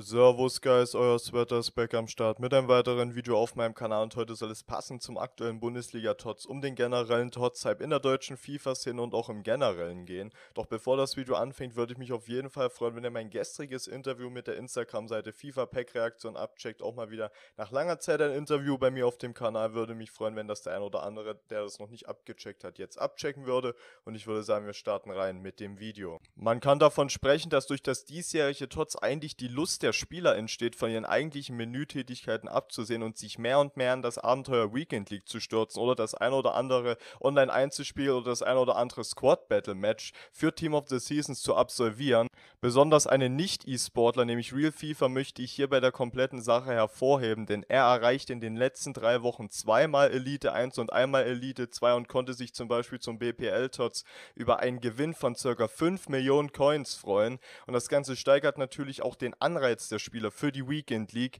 Servus Guys, euer back am Start mit einem weiteren Video auf meinem Kanal und heute soll es passend zum aktuellen Bundesliga-Tots um den generellen Tots-Hype in der deutschen FIFA-Szene und auch im generellen gehen. Doch bevor das Video anfängt, würde ich mich auf jeden Fall freuen, wenn ihr mein gestriges Interview mit der Instagram-Seite FIFA-Pack-Reaktion abcheckt, auch mal wieder nach langer Zeit ein Interview bei mir auf dem Kanal. Würde mich freuen, wenn das der ein oder andere, der das noch nicht abgecheckt hat, jetzt abchecken würde und ich würde sagen, wir starten rein mit dem Video. Man kann davon sprechen, dass durch das diesjährige Tots eigentlich die Lust der der Spieler entsteht, von ihren eigentlichen Menütätigkeiten abzusehen und sich mehr und mehr in das Abenteuer Weekend League zu stürzen oder das ein oder andere Online-Einzelspiel oder das ein oder andere Squad-Battle-Match für Team of the Seasons zu absolvieren. Besonders einen Nicht-E-Sportler, nämlich Real FIFA, möchte ich hier bei der kompletten Sache hervorheben, denn er erreichte in den letzten drei Wochen zweimal Elite 1 und einmal Elite 2 und konnte sich zum Beispiel zum BPL-Tots über einen Gewinn von ca. 5 Millionen Coins freuen. Und das Ganze steigert natürlich auch den Anreiz jetzt der Spieler für die Weekend League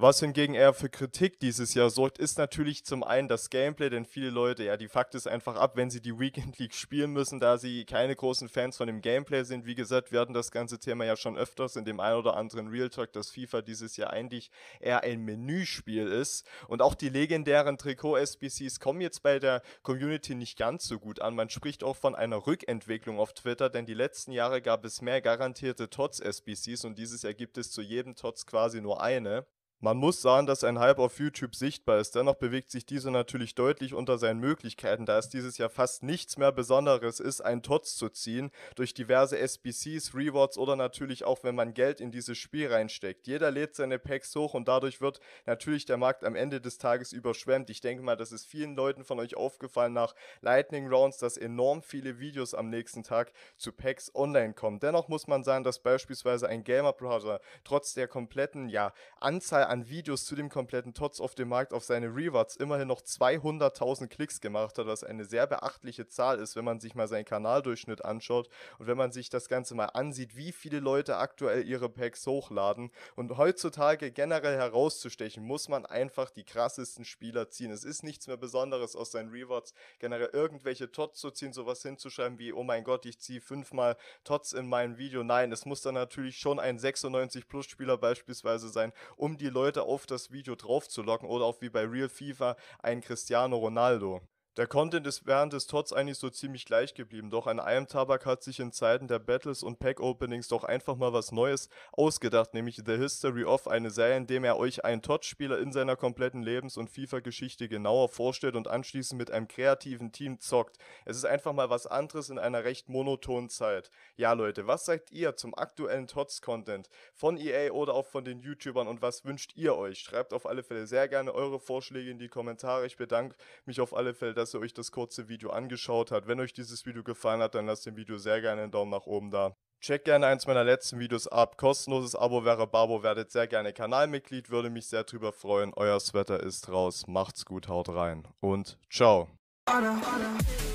was hingegen eher für Kritik dieses Jahr sorgt, ist natürlich zum einen das Gameplay, denn viele Leute, ja, die fuckt es einfach ab, wenn sie die Weekend League spielen müssen, da sie keine großen Fans von dem Gameplay sind. Wie gesagt, wir hatten das ganze Thema ja schon öfters in dem ein oder anderen Real Talk, dass FIFA dieses Jahr eigentlich eher ein Menüspiel ist. Und auch die legendären Trikot-SBCs kommen jetzt bei der Community nicht ganz so gut an. Man spricht auch von einer Rückentwicklung auf Twitter, denn die letzten Jahre gab es mehr garantierte TOTS-SBCs und dieses Jahr gibt es zu jedem TOTS quasi nur eine. Man muss sagen, dass ein Hype auf YouTube sichtbar ist. Dennoch bewegt sich diese natürlich deutlich unter seinen Möglichkeiten, da es dieses Jahr fast nichts mehr Besonderes ist, einen Tots zu ziehen, durch diverse SBCs, Rewards oder natürlich auch, wenn man Geld in dieses Spiel reinsteckt. Jeder lädt seine Packs hoch und dadurch wird natürlich der Markt am Ende des Tages überschwemmt. Ich denke mal, das ist vielen Leuten von euch aufgefallen nach Lightning Rounds, dass enorm viele Videos am nächsten Tag zu Packs online kommen. Dennoch muss man sagen, dass beispielsweise ein Gamer Browser trotz der kompletten ja, Anzahl an Videos zu dem kompletten Tots auf dem Markt auf seine Rewards immerhin noch 200.000 Klicks gemacht hat, was eine sehr beachtliche Zahl ist, wenn man sich mal seinen Kanaldurchschnitt anschaut und wenn man sich das Ganze mal ansieht, wie viele Leute aktuell ihre Packs hochladen. Und heutzutage generell herauszustechen, muss man einfach die krassesten Spieler ziehen. Es ist nichts mehr Besonderes aus seinen Rewards, generell irgendwelche Tots zu ziehen, sowas hinzuschreiben wie, oh mein Gott, ich ziehe fünfmal Tots in meinem Video. Nein, es muss dann natürlich schon ein 96-Plus-Spieler beispielsweise sein, um die Leute Leute auf das Video drauf zu locken oder auch wie bei Real FIFA ein Cristiano Ronaldo. Der Content ist während des TOTS eigentlich so ziemlich gleich geblieben, doch an einem Tabak hat sich in Zeiten der Battles und Pack-Openings doch einfach mal was Neues ausgedacht, nämlich The History of, eine Serie, in dem er euch einen TOTS-Spieler in seiner kompletten Lebens- und FIFA-Geschichte genauer vorstellt und anschließend mit einem kreativen Team zockt. Es ist einfach mal was anderes in einer recht monotonen Zeit. Ja Leute, was sagt ihr zum aktuellen TOTS-Content von EA oder auch von den YouTubern und was wünscht ihr euch? Schreibt auf alle Fälle sehr gerne eure Vorschläge in die Kommentare. Ich bedanke mich auf alle Fälle, dass dass ihr euch das kurze Video angeschaut habt. Wenn euch dieses Video gefallen hat, dann lasst dem Video sehr gerne einen Daumen nach oben da. Checkt gerne eins meiner letzten Videos ab. Kostenloses Abo wäre Babo. Werdet sehr gerne Kanalmitglied. Würde mich sehr drüber freuen. Euer Sweater ist raus. Macht's gut, haut rein und ciao. Anna, Anna.